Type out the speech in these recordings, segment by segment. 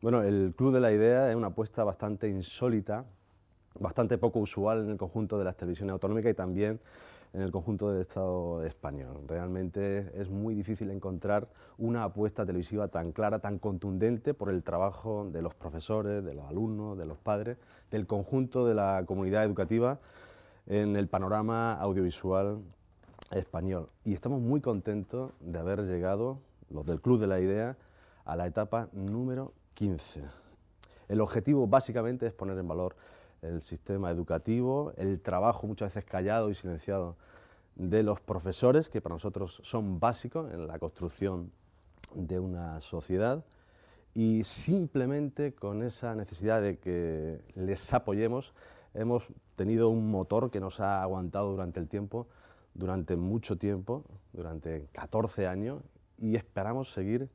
Bueno, el Club de la Idea es una apuesta bastante insólita, bastante poco usual en el conjunto de las televisiones autonómicas y también en el conjunto del Estado español. Realmente es muy difícil encontrar una apuesta televisiva tan clara, tan contundente por el trabajo de los profesores, de los alumnos, de los padres, del conjunto de la comunidad educativa en el panorama audiovisual español. Y estamos muy contentos de haber llegado, los del Club de la Idea, a la etapa número el objetivo básicamente es poner en valor el sistema educativo, el trabajo muchas veces callado y silenciado de los profesores, que para nosotros son básicos en la construcción de una sociedad, y simplemente con esa necesidad de que les apoyemos, hemos tenido un motor que nos ha aguantado durante el tiempo, durante mucho tiempo, durante 14 años, y esperamos seguir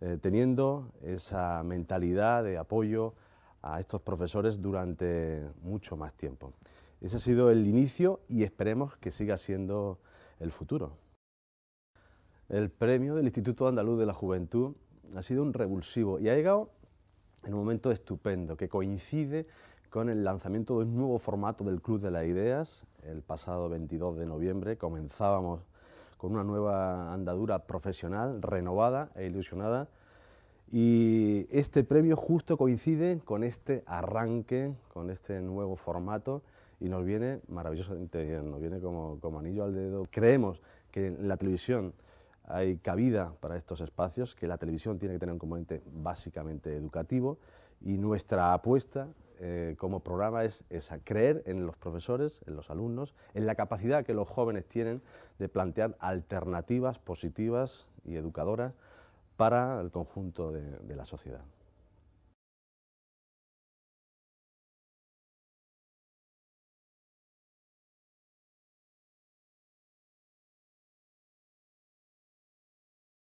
eh, teniendo esa mentalidad de apoyo a estos profesores durante mucho más tiempo. Ese ha sido el inicio y esperemos que siga siendo el futuro. El premio del Instituto Andaluz de la Juventud ha sido un revulsivo y ha llegado en un momento estupendo que coincide con el lanzamiento de un nuevo formato del Club de las Ideas. El pasado 22 de noviembre comenzábamos con una nueva andadura profesional, renovada e ilusionada. Y este premio justo coincide con este arranque, con este nuevo formato y nos viene maravillosamente bien, nos viene como, anillo al dedo. Creemos que en la televisión hay cabida para estos espacios, que la televisión tiene que tener un componente básicamente educativo y nuestra apuesta eh, como programa es, esa, creer en los profesores, en los alumnos, en la capacidad que los jóvenes tienen de plantear alternativas positivas y educadoras para el conjunto de la sociedad.